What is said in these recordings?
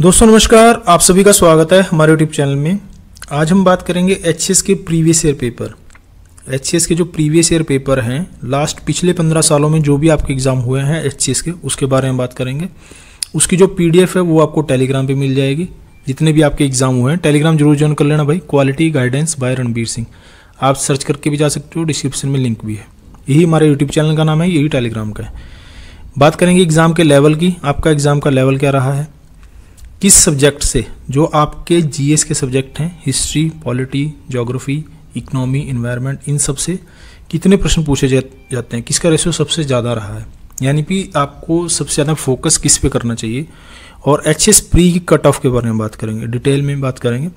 दोस्तों नमस्कार आप सभी का स्वागत है हमारे यूट्यूब चैनल में आज हम बात करेंगे एच के प्रीवियस ईयर पेपर एच के जो प्रीवियस ईयर पेपर हैं लास्ट पिछले पंद्रह सालों में जो भी आपके एग्ज़ाम हुए हैं एच के उसके बारे में बात करेंगे उसकी जो पी है वो आपको टेलीग्राम पर मिल जाएगी जितने भी आपके एग्ज़ाम हुए हैं टेलीग्राम जरूर ज्वाइन कर लेना भाई quality guidance by Ranbir Singh आप सर्च करके भी जा सकते हो डिस्क्रिप्शन में लिंक भी है यही हमारे यूट्यूब चैनल का नाम है यही टेलीग्राम का है बात करेंगे एग्ज़ाम के लेवल की आपका एग्ज़ाम का लेवल क्या रहा है किस सब्जेक्ट से जो आपके जीएस के सब्जेक्ट हैं history polity geography economy environment इन सब से कितने प्रश्न पूछे जाते हैं किसका रेशियो सबसे ज़्यादा रहा है यानी कि आपको सबसे ज़्यादा फोकस किस पे करना चाहिए और एच एस प्री की कट ऑफ के बारे में बात करेंगे डिटेल में बात करेंगे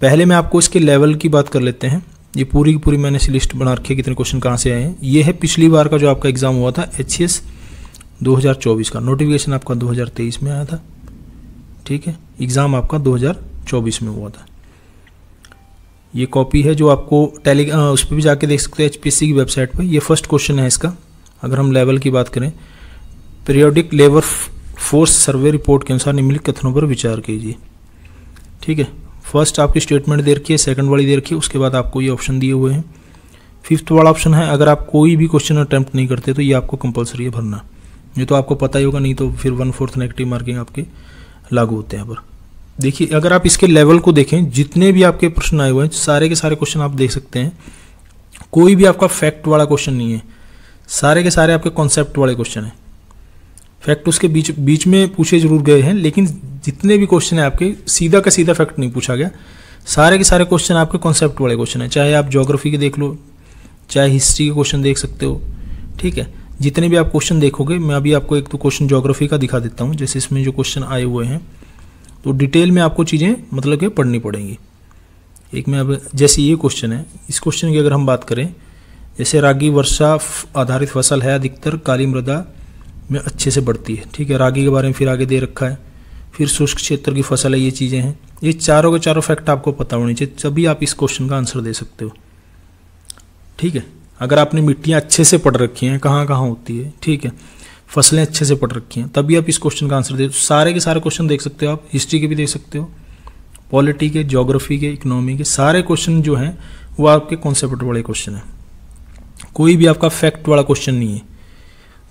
पहले मैं आपको इसके लेवल की बात कर लेते हैं ये पूरी की पूरी मैंने इस लिस्ट बना रखी है कितने क्वेश्चन कहाँ से आए हैं ये है पिछली बार का जो आपका एग्ज़ाम हुआ था एच एस 2024 का नोटिफिकेशन आपका 2023 में आया था ठीक है एग्ज़ाम आपका 2024 में हुआ था ये कॉपी है जो आपको टेली उस पर भी जाके देख सकते हैं एच की वेबसाइट पर ये फर्स्ट क्वेश्चन है इसका अगर हम लेवल की बात करें periodic labour force survey report के अनुसार निम्नलिखित कथनों पर विचार कीजिए ठीक है फर्स्ट आपकी स्टेटमेंट दे रखी है सेकंड वाली दे रखी है उसके बाद आपको ये ऑप्शन दिए हुए हैं फिफ्थ वाला ऑप्शन है अगर आप कोई भी क्वेश्चन अटैम्प्ट नहीं करते तो ये आपको कंपलसरी है भरना ये तो आपको पता ही होगा नहीं तो फिर वन फोर्थ नेगेटिव मार्किंग आपके लागू होते हैं पर देखिए अगर आप इसके लेवल को देखें जितने भी आपके प्रश्न आए हुए हैं सारे के सारे क्वेश्चन आप देख सकते हैं कोई भी आपका फैक्ट वाला क्वेश्चन नहीं है सारे के सारे आपके कॉन्सेप्ट वाले क्वेश्चन हैं फैक्ट उसके बीच बीच में पूछे जरूर गए हैं लेकिन जितने भी क्वेश्चन हैं आपके सीधा का सीधा फैक्ट नहीं पूछा गया सारे के सारे क्वेश्चन आपके कॉन्सेप्ट वाले क्वेश्चन हैं चाहे आप जोग्राफी के देख लो चाहे हिस्ट्री के क्वेश्चन देख सकते हो ठीक है जितने भी आप क्वेश्चन देखोगे मैं अभी आपको एक तो क्वेश्चन जोग्राफी का दिखा देता हूँ जैसे इसमें जो क्वेश्चन आए हुए हैं तो डिटेल में आपको चीज़ें मतलब कि पढ़नी पड़ेंगी एक में अब जैसे ये क्वेश्चन है इस क्वेश्चन की अगर हम बात करें जैसे रागी वर्षा आधारित फसल है अधिकतर काली मृदा में अच्छे से बढ़ती है ठीक है रागी के बारे में फिर आगे दे रखा है फिर शुष्क क्षेत्र की फसल है ये चीज़ें हैं ये चारों के चारों फैक्ट आपको पता होने चाहिए तभी आप इस क्वेश्चन का आंसर दे सकते हो ठीक है अगर आपने मिट्टियाँ अच्छे से पढ़ रखी हैं कहाँ कहाँ होती है ठीक है फसलें अच्छे से पढ़ रखी हैं तभी आप इस क्वेश्चन का आंसर दे सारे के सारे क्वेश्चन देख सकते हो आप हिस्ट्री के भी देख सकते हो पॉलिटी के ज्योग्राफी के इकोनॉमी के सारे क्वेश्चन जो हैं वो आपके कॉन्सेप्ट वाले क्वेश्चन हैं कोई भी आपका फैक्ट वाला क्वेश्चन नहीं है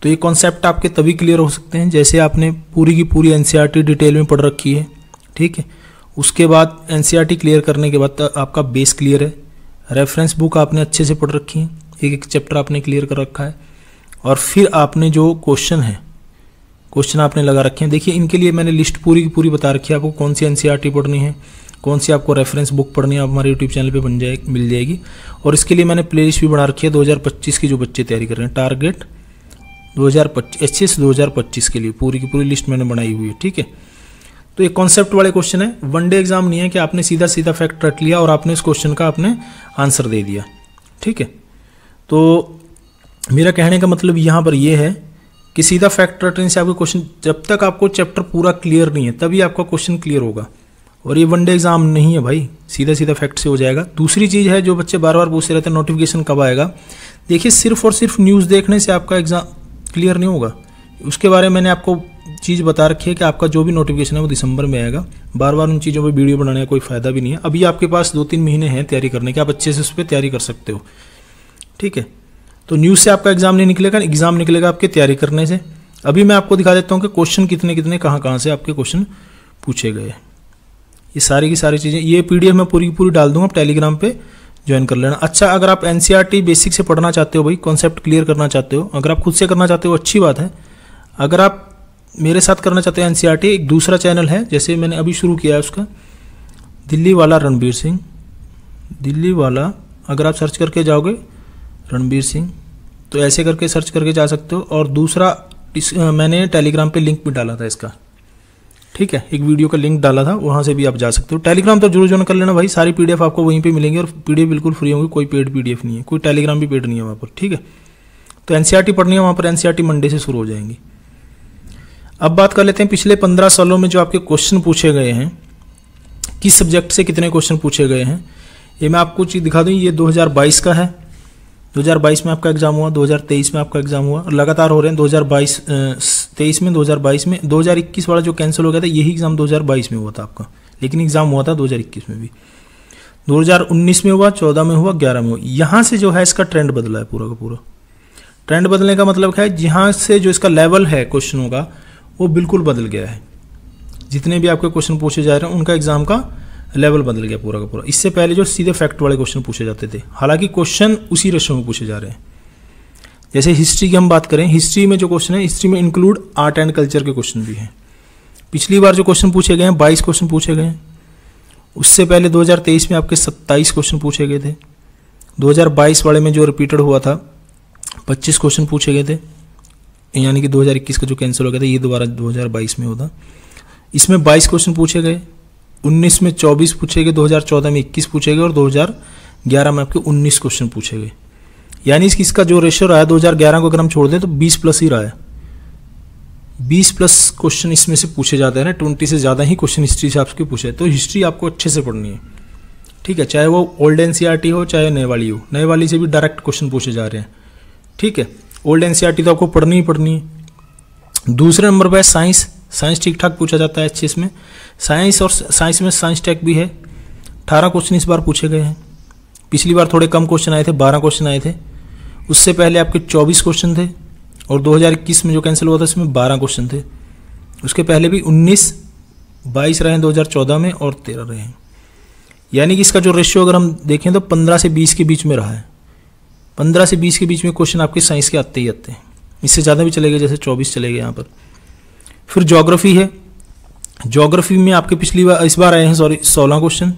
तो ये कॉन्सेप्ट आपके तभी क्लियर हो सकते हैं जैसे आपने पूरी की पूरी एन डिटेल e में पढ़ रखी है ठीक है उसके बाद एन क्लियर e करने के बाद आपका बेस क्लियर है रेफरेंस बुक आपने अच्छे से पढ़ रखी है एक एक चैप्टर आपने क्लियर कर रखा है और फिर आपने जो क्वेश्चन है क्वेश्चन आपने लगा रखे हैं देखिए इनके लिए मैंने लिस्ट पूरी की पूरी बता रखी है आपको कौन सी एन e पढ़नी है कौन सी आपको रेफरेंस बुक पढ़नी है आप हमारे यूट्यूब चैनल पे बन जाए मिल जाएगी और इसके लिए मैंने प्लेलिस्ट भी बना रखी है 2025 की जो बच्चे तैयारी कर रहे हैं टारगेट 2025 हज़ार पच्चीस के लिए पूरी की पूरी लिस्ट मैंने बनाई हुई है ठीक है तो ये कॉन्सेप्ट वाले क्वेश्चन है वन डे एग्जाम नहीं है कि आपने सीधा सीधा फैक्ट रट लिया और आपने इस क्वेश्चन का आपने आंसर दे दिया ठीक है तो मेरा कहने का मतलब यहाँ पर यह है कि सीधा फैक्ट रटने से आपका क्वेश्चन जब तक आपको चैप्टर पूरा क्लियर नहीं है तभी आपका क्वेश्चन क्लियर होगा और ये वनडे एग्जाम नहीं है भाई सीधा सीधा फैक्ट से हो जाएगा दूसरी चीज़ है जो बच्चे बार बार पूछते रहते हैं नोटिफिकेशन कब आएगा देखिए सिर्फ और सिर्फ न्यूज़ देखने से आपका एग्ज़ाम क्लियर नहीं होगा उसके बारे में मैंने आपको चीज़ बता रखी है कि आपका जो भी नोटिफिकेशन है वो दिसंबर में आएगा बार बार उन चीज़ों पर वीडियो बनाने का कोई फ़ायदा भी नहीं है अभी आपके पास दो तीन महीने हैं तैयारी करने के आप अच्छे से उस पर तैयारी कर सकते हो ठीक है तो न्यूज़ से आपका एग्जाम नहीं निकलेगा एग्जाम निकलेगा आपके तैयारी करने से अभी मैं आपको दिखा देता हूँ कि क्वेश्चन कितने कितने कहाँ कहाँ से आपके क्वेश्चन पूछे गए ये सारी की सारी चीज़ें ये पी मैं पूरी पूरी डाल दूँगा आप टेलीग्राम पर ज्वाइन कर लेना अच्छा अगर आप एन बेसिक e से पढ़ना चाहते हो भाई कॉन्सेप्ट क्लियर करना चाहते हो अगर आप खुद से करना चाहते हो अच्छी बात है अगर आप मेरे साथ करना चाहते हो एन e एक दूसरा चैनल है जैसे मैंने अभी शुरू किया है उसका दिल्ली वाला रणबीर सिंह दिल्ली वाला अगर आप सर्च करके जाओगे रणबीर सिंह तो ऐसे करके सर्च करके जा सकते हो और दूसरा इस मैंने टेलीग्राम पे लिंक भी डाला था इसका ठीक है एक वीडियो का लिंक डाला था वहाँ से भी आप जा सकते हो टेलीग्राम तो जरूर ज्वाइन कर लेना भाई सारी पीडीएफ आपको वहीं पे मिलेंगे और पीडीएफ बिल्कुल फ्री होंगी कोई पेड पीडीएफ नहीं है कोई टेलीग्राम भी पेड नहीं है वहाँ पर ठीक है तो एनसीईआरटी e पढ़नी है वहाँ पर एनसीईआरटी मंडे e से शुरू हो जाएंगी अब बात कर लेते हैं पिछले पंद्रह सालों में जो आपके क्वेश्चन पूछे गए हैं किस सब्जेक्ट से कितने क्वेश्चन पूछे गए हैं ये मैं आपको चीज़ दिखा दूँ ये दो का है 2022 में आपका एग्जाम हुआ 2023 में आपका एग्जाम हुआ लगातार हो रहे हैं 2022 23 में 2022 में 2021 वाला जो कैंसिल हो गया था यही एग्जाम 2022 में हुआ था आपका लेकिन एग्जाम हुआ था 2021 में भी 2019 में हुआ 14 में हुआ 11 में हुआ यहाँ से जो है इसका ट्रेंड बदला है पूरा का पूरा ट्रेंड बदलने का मतलब है जहाँ से जो इसका लेवल है क्वेश्चनों का वो बिल्कुल बदल गया है जितने भी आपके क्वेश्चन पूछे जा रहे हैं उनका एग्जाम का लेवल बदल गया पूरा का पूरा इससे पहले जो सीधे फैक्ट वाले क्वेश्चन पूछे जाते थे हालांकि क्वेश्चन उसी रेशो में पूछे जा रहे हैं जैसे हिस्ट्री की हम बात करें हिस्ट्री में जो क्वेश्चन है हिस्ट्री में इंक्लूड आर्ट एंड कल्चर के क्वेश्चन भी हैं पिछली बार जो क्वेश्चन पूछे गए हैं बाईस क्वेश्चन पूछे गए हैं उससे पहले 2023 में आपके 27 क्वेश्चन पूछे गए थे 2022 वाले में जो रिपीटेड हुआ था 25 क्वेश्चन पूछे गए थे यानी कि 2021 का जो कैंसिल हो गया था ये दोबारा 2022 में होता इसमें 22 क्वेश्चन पूछे गए 19 में 24 पूछे गए 2014 में 21 पूछे और 2011 में आपके 19 क्वेश्चन पूछे यानी यानी इसका जो रेशियो रहा है 2011 को अगर हम छोड़ दें तो 20 प्लस ही रहा है 20 प्लस क्वेश्चन इसमें से पूछे जाते हैं ना ट्वेंटी से ज़्यादा ही क्वेश्चन हिस्ट्री से आपके पूछे तो हिस्ट्री आपको अच्छे से पढ़नी है ठीक है चाहे वो ओल्ड एन e हो चाहे नए वाली हो नए वाली से भी डायरेक्ट क्वेश्चन पूछे जा रहे हैं ठीक है ओल्ड एन e तो आपको पढ़नी ही पढ़नी है दूसरे नंबर पर है साइंस साइंस ठीक ठाक पूछा जाता है अच्छे इसमें साइंस और साइंस में साइंस टेक भी है अठारह क्वेश्चन इस बार पूछे गए हैं पिछली बार थोड़े कम क्वेश्चन आए थे बारह क्वेश्चन आए थे उससे पहले आपके चौबीस क्वेश्चन थे और दो में जो कैंसिल हुआ था इसमें बारह क्वेश्चन थे उसके पहले भी उन्नीस बाईस रहे हैं 2014 में और तेरह रहे हैं यानी कि इसका जो रेशियो अगर हम देखें तो पंद्रह से बीस के बीच में रहा है पंद्रह से बीस के बीच में क्वेश्चन आपके साइंस के आते ही आते हैं इससे ज़्यादा भी चले गए जैसे चौबीस चले गए यहाँ पर फिर जोग्राफी है जोग्राफी में आपके पिछली बार इस बार आए हैं सॉरी सोलह क्वेश्चन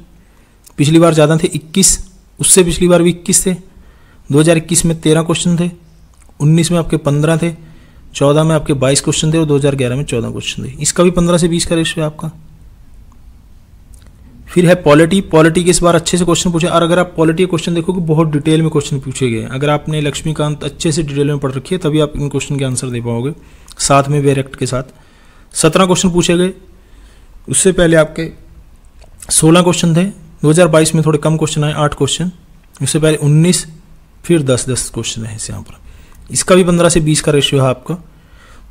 पिछली बार ज़्यादा थे इक्कीस उससे पिछली बार भी इक्कीस थे 2021 में तेरह क्वेश्चन थे 19 में आपके पंद्रह थे चौदह में आपके बाईस क्वेश्चन थे और 2011 में चौदह क्वेश्चन थे इसका भी पंद्रह से बीस का रेशो है आपका फिर है पॉलिटी पॉलिटी के इस बार अच्छे से क्वेश्चन पूछे और अगर आप पॉलिटी के क्वेश्चन देखोगे बहुत डिटेल में क्वेश्चन पूछे गए अगर आपने लक्ष्मीकांत अच्छे से डिटेल में पढ़ रखी है तभी आप इन क्वेश्चन के आंसर दे पाओगे साथ में वेरेक्ट के साथ सत्रह क्वेश्चन पूछे गए उससे पहले आपके सोलह क्वेश्चन थे 2022 में थोड़े कम क्वेश्चन आए आठ क्वेश्चन उससे पहले उन्नीस फिर दस दस क्वेश्चन है इस यहाँ पर इसका भी पंद्रह से बीस का रेशियो है आपका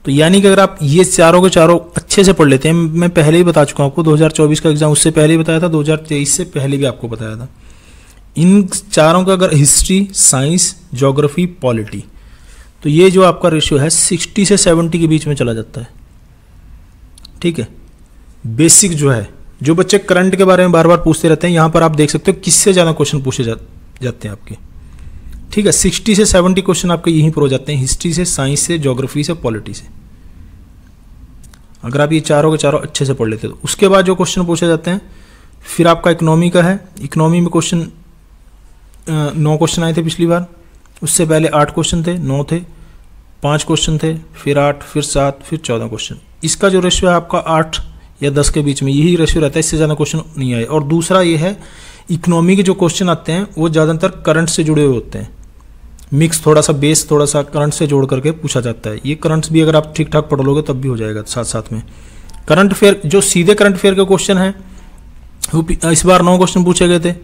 तो यानी कि अगर आप ये चारों के चारों अच्छे से पढ़ लेते हैं मैं पहले ही बता चुका हूँ आपको 2024 का एग्जाम उससे पहले ही बताया था 2023 से पहले भी आपको बताया था इन चारों का अगर हिस्ट्री साइंस जोग्राफी पॉलिटी तो ये जो आपका रेशियो है सिक्सटी से सेवेंटी के बीच में चला जाता है ठीक है बेसिक जो है जो बच्चे करंट के बारे में बार बार पूछते रहते हैं यहां पर आप देख सकते हो किससे ज़्यादा क्वेश्चन पूछे जा, जाते हैं आपके ठीक है सिक्सटी से सेवेंटी क्वेश्चन आपके यहीं पर हो जाते हैं हिस्ट्री से साइंस से जोग्राफी से पॉलिटी से अगर आप ये चारों के चारों अच्छे से पढ़ लेते तो उसके बाद जो क्वेश्चन पूछे जाते हैं फिर आपका इकनॉमी का है इकनॉमी में क्वेश्चन नौ क्वेश्चन आए थे पिछली बार उससे पहले आठ क्वेश्चन थे नौ थे पाँच क्वेश्चन थे फिर आठ फिर सात फिर चौदह क्वेश्चन इसका जो रेशियो है आपका आठ या दस के बीच में यही रेशियो रहता है इससे ज़्यादा क्वेश्चन नहीं आए और दूसरा ये है इकोनॉमी के जो क्वेश्चन आते हैं वो ज़्यादातर करंट से जुड़े हुए होते हैं मिक्स थोड़ा सा बेस थोड़ा सा करंट से जोड़ करके पूछा जाता है ये करंट्स भी अगर आप ठीक ठाक पढ़ लोगे तब भी हो जाएगा साथ साथ में करंट फेयर जो सीधे करंट फेयर के क्वेश्चन हैं वो इस बार नौ क्वेश्चन पूछे गए थे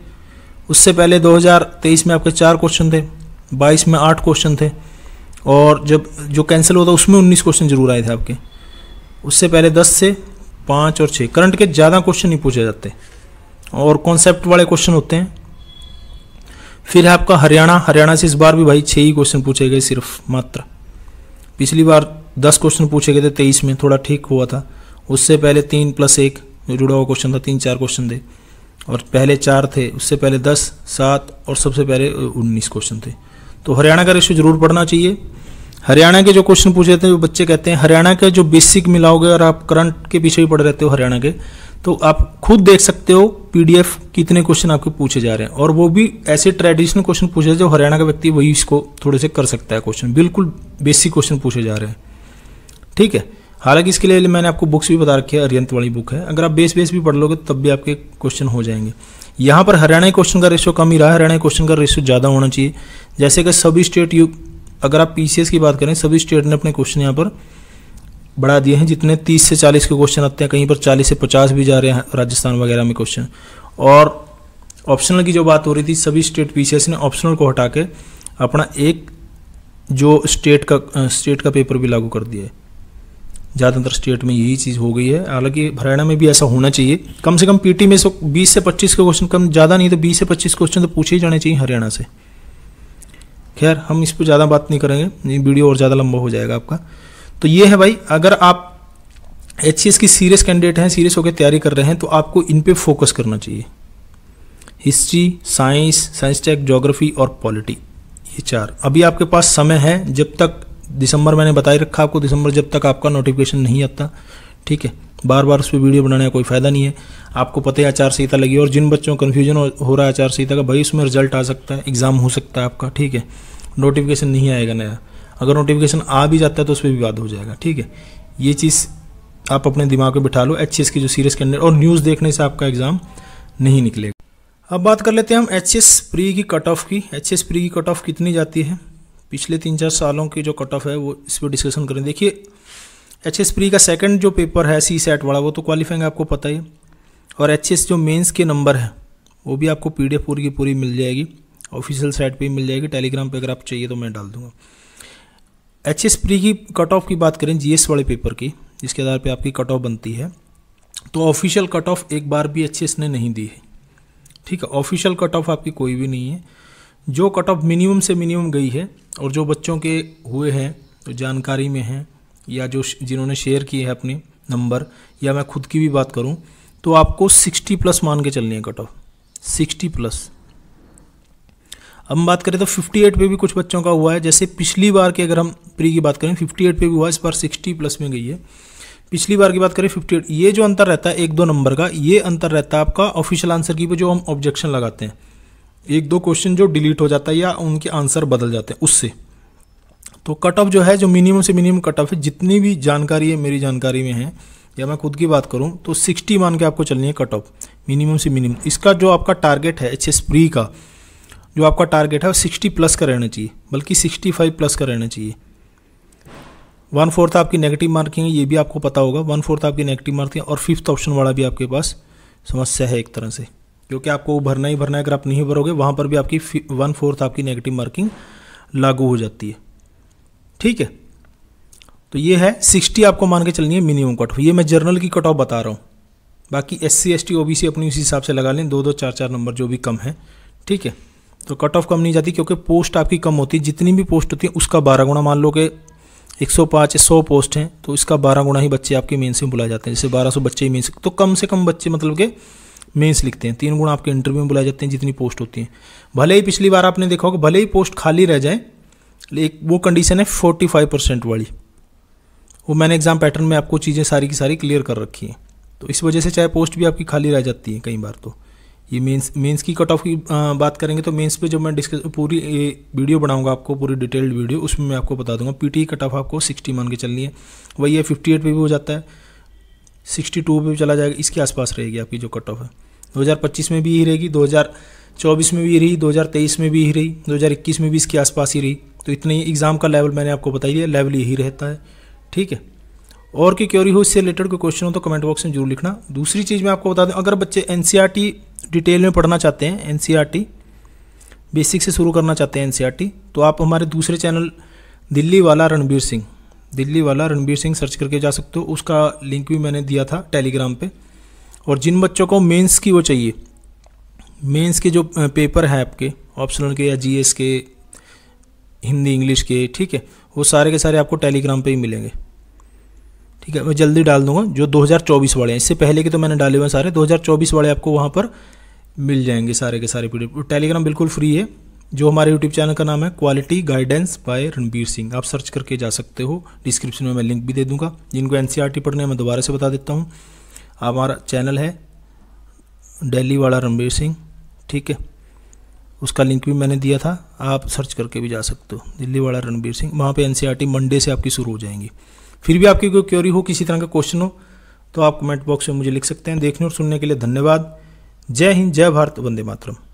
उससे पहले 2023 में आपके चार क्वेश्चन थे 22 में आठ क्वेश्चन थे और जब जो कैंसिल हुआ था उसमें 19 क्वेश्चन जरूर आए थे आपके उससे पहले दस से पाँच और छः करंट के ज़्यादा क्वेश्चन नहीं पूछे जाते और कॉन्सेप्ट वाले क्वेश्चन होते हैं फिर है आपका हरियाणा हरियाणा से इस बार भी भाई छः ही क्वेश्चन पूछे गए सिर्फ मात्र पिछली बार दस क्वेश्चन पूछे गए थे तेईस में थोड़ा ठीक हुआ था उससे पहले तीन प्लस एक जुड़ा हुआ क्वेश्चन था तीन चार क्वेश्चन थे और पहले चार थे उससे पहले दस सात और सबसे पहले उन्नीस क्वेश्चन थे तो हरियाणा का रेशो जरूर पढ़ना चाहिए हरियाणा के जो क्वेश्चन पूछे थे जो बच्चे कहते हैं हरियाणा के जो बेसिक मिलाओगे और आप करंट के पीछे भी पढ़ रहते हो हरियाणा के तो आप खुद देख सकते हो पीडीएफ कितने क्वेश्चन आपके पूछे जा रहे हैं और वो भी ऐसे ट्रेडिशनल क्वेश्चन पूछे जो हरियाणा का व्यक्ति वही इसको थोड़े से कर सकता है क्वेश्चन बिल्कुल बेसिक क्वेश्चन पूछे जा रहे हैं ठीक है हालांकि इसके लिए मैंने आपको बुक्स भी बता रखी है अरियंत वाली बुक है अगर आप बेस बेस भी पढ़ लोगे तब भी आपके क्वेश्चन हो जाएंगे यहाँ पर हरियाणा क्वेश्चन का रेशो कम ही रहा है हरियाणा क्वेश्चन का रेशो ज़्यादा होना चाहिए जैसे कि सभी स्टेट अगर आप पी की बात करें सभी स्टेट ने अपने क्वेश्चन यहाँ पर बढ़ा दिए हैं जितने 30 से 40 के क्वेश्चन आते हैं कहीं पर 40 से 50 भी जा रहे हैं राजस्थान वगैरह में क्वेश्चन और ऑप्शनल की जो बात हो रही थी सभी स्टेट पी ने ऑप्शनल को हटा के अपना एक जो स्टेट का स्टेट का पेपर भी लागू कर दिया है ज़्यादातर स्टेट में यही चीज़ हो गई है हालांकि हरियाणा में भी ऐसा होना चाहिए कम से कम पीटी में सो 20 से 25 के क्वेश्चन कम ज़्यादा नहीं तो 20 से 25 क्वेश्चन तो पूछे ही जाने चाहिए हरियाणा से खैर हम इस पर ज़्यादा बात नहीं करेंगे ये वीडियो और ज़्यादा लंबा हो जाएगा आपका तो ये है भाई अगर आप एच की सीरियस कैंडिडेट हैं सीरियस होकर तैयारी कर रहे हैं तो आपको इन पर फोकस करना चाहिए history science science tech geography और पॉलिटी ये चार अभी आपके पास समय है जब तक दिसंबर मैंने बताई रखा आपको दिसंबर जब तक आपका नोटिफिकेशन नहीं आता ठीक है बार बार उस पर वीडियो बनाने का कोई फ़ायदा नहीं है आपको पता है आचार संहिता लगी और जिन बच्चों को कन्फ्यूजन हो, रहा है आचार संहिता का भाई उसमें रिजल्ट आ सकता है एग्ज़ाम हो सकता है आपका ठीक है नोटिफिकेशन नहीं आएगा नया अगर नोटिफिकेशन आ भी जाता है तो उस पर विवाद हो जाएगा ठीक है ये चीज़ आप अपने दिमाग में बिठा लो एच की जो सीरियस कैंडिडेट और न्यूज़ देखने से आपका एग्ज़ाम नहीं निकलेगा अब बात कर लेते हैं हम एच एस प्री की कट ऑफ की एच एस प्री की कट ऑफ कितनी जाती है पिछले तीन चार सालों की जो कट ऑफ है वो इस पर डिस्कशन करें देखिए एच एस प्री का सेकंड जो पेपर है सी सेट वाला वो तो क्वालिफाइंग आपको पता ही और एच एस जो मेंस के नंबर है वो भी आपको पी डी एफ पूरी की पूरी मिल जाएगी ऑफिशियल साइट पे मिल जाएगी टेलीग्राम पे अगर आप चाहिए तो मैं डाल दूंगा एच एस प्री की कट ऑफ की बात करें जी एस वाले पेपर की जिसके आधार पर आपकी कट ऑफ बनती है तो ऑफिशियल कट ऑफ एक बार भी एच एस ने नहीं दी है ठीक है ऑफिशियल कट ऑफ आपकी कोई भी नहीं है जो कट ऑफ मिनिमम से मिनिमम गई है और जो बच्चों के हुए हैं तो जानकारी में हैं या जो जिन्होंने शेयर किए हैं अपने नंबर या मैं खुद की भी बात करूं तो आपको 60 प्लस मान के चलनी है कट ऑफ 60 प्लस अब बात करें तो 58 पे भी कुछ बच्चों का हुआ है जैसे पिछली बार की अगर हम प्री की बात करें 58 पे भी हुआ इस बार 60 प्लस में गई है पिछली बार की बात करें 58 ये जो अंतर रहता है एक दो नंबर का ये अंतर रहता है आपका ऑफिशियल आंसर की पे जो हम ऑब्जेक्शन लगाते हैं एक दो क्वेश्चन जो डिलीट हो जाता है या उनके आंसर बदल जाते हैं उससे तो कट ऑफ जो है जो मिनिमम से मिनिमम कट ऑफ है जितनी भी जानकारी है मेरी जानकारी में है या मैं खुद की बात करूं तो 60 मान के आपको चलनी है कट ऑफ मिनिमम से मिनिमम इसका जो आपका टारगेट है एच एस प्री का जो आपका टारगेट है वो सिक्सटी प्लस का रहना चाहिए बल्कि सिक्सटी फाइव प्लस का रहना चाहिए वन फोर्थ आपकी नेगेटिव मार्किंग है ये भी आपको पता होगा वन फोर्थ आपकी नेगेटिव मार्किंग और फिफ्थ ऑप्शन वाला भी आपके पास समस्या है एक तरह से क्योंकि आपको भरना ही भरना है अगर आप नहीं भरोगे वहाँ पर भी आपकी वन फोर्थ आपकी नेगेटिव मार्किंग लागू हो जाती है ठीक है तो ये है सिक्सटी आपको मान के चलनी है मिनिमम कट ऑफ ये मैं जर्नल की कट ऑफ बता रहा हूँ बाकी S C S T O B C अपनी उसी हिसाब से लगा लें दो दो चार चार नंबर जो भी कम है ठीक है तो कट ऑफ कम नहीं जाती क्योंकि पोस्ट आपकी कम होती है जितनी भी पोस्ट होती है उसका बारह गुणा मान लो कि एक सौ पाँच सौ पोस्ट हैं तो इसका बारह गुणा ही बच्चे आपके मेन्स में बुलाए जाते हैं जैसे बारह सौ बच्चे ही मेन्स तो कम से कम बच्चे मतलब के मेंस लिखते हैं तीन गुणा आपके इंटरव्यू में बुलाए जाते हैं जितनी पोस्ट होती हैं भले ही पिछली बार आपने देखा होगा भले ही पोस्ट खाली रह जाए एक वो कंडीशन है फोर्टी फाइव परसेंट वाली वो मैंने एग्ज़ाम पैटर्न में आपको चीज़ें सारी की सारी क्लियर कर रखी हैं तो इस वजह से चाहे पोस्ट भी आपकी खाली रह जाती है कई बार तो ये मेंस मेंस की कट ऑफ की बात करेंगे तो मेंस पे जब मैं डिस्क पूरी वीडियो बनाऊंगा आपको पूरी डिटेल्ड वीडियो उसमें मैं आपको बता दूंगा पीटी कट ऑफ आपको सिक्सटी मान के चलनी है वही है फिफ्टी एट पे भी हो जाता है सिक्सटी टू पे भी चला जाएगा इसके आसपास रहेगी आपकी जो कट ऑफ है 2025 में भी यही रहेगी 2000 चौबीस में भी रही तेईस में भी रही इक्कीस में भी इसके आसपास ही रही तो इतने एग्ज़ाम का लेवल मैंने आपको बताई दिया लेवल यही रहता है ठीक है और की क्योरी हो इससे रिलेटेड कोई क्वेश्चन हो तो कमेंट बॉक्स में जरूर लिखना दूसरी चीज़ मैं आपको बता दूँ अगर बच्चे एन डिटेल e में पढ़ना चाहते हैं एन बेसिक e से शुरू करना चाहते हैं एन e तो आप हमारे दूसरे चैनल दिल्ली वाला रणबीर सिंह दिल्ली वाला रणबीर सिंह सर्च करके जा सकते हो उसका लिंक भी मैंने दिया था टेलीग्राम पर और जिन बच्चों को मेन्स की वो चाहिए मेंस के जो पेपर हैं आपके ऑप्शनल के या जीएस के हिंदी इंग्लिश के ठीक है वो सारे के सारे आपको टेलीग्राम पे ही मिलेंगे ठीक है मैं जल्दी डाल दूंगा जो 2024 वाले हैं इससे पहले के तो मैंने डाले हुए हैं सारे 2024 वाले आपको वहाँ पर मिल जाएंगे सारे के सारे पीडियो टेलीग्राम बिल्कुल फ्री है जो हमारे यूट्यूब चैनल का नाम है quality guidance by Ranbir Singh आप सर्च करके जा सकते हो डिस्क्रिप्शन में मैं लिंक भी दे दूंगा जिनको एन पढ़ने मैं दोबारा से बता देता हूँ हमारा चैनल है डेली वाला रणबीर सिंह ठीक है उसका लिंक भी मैंने दिया था आप सर्च करके भी जा सकते हो दिल्ली वाला रणबीर सिंह वहाँ पे एनसीईआरटी मंडे e से आपकी शुरू हो जाएंगी फिर भी आपकी कोई क्योरी हो किसी तरह का क्वेश्चन हो तो आप कमेंट बॉक्स में मुझे लिख सकते हैं देखने और सुनने के लिए धन्यवाद जय हिंद जय भारत वंदे मातरम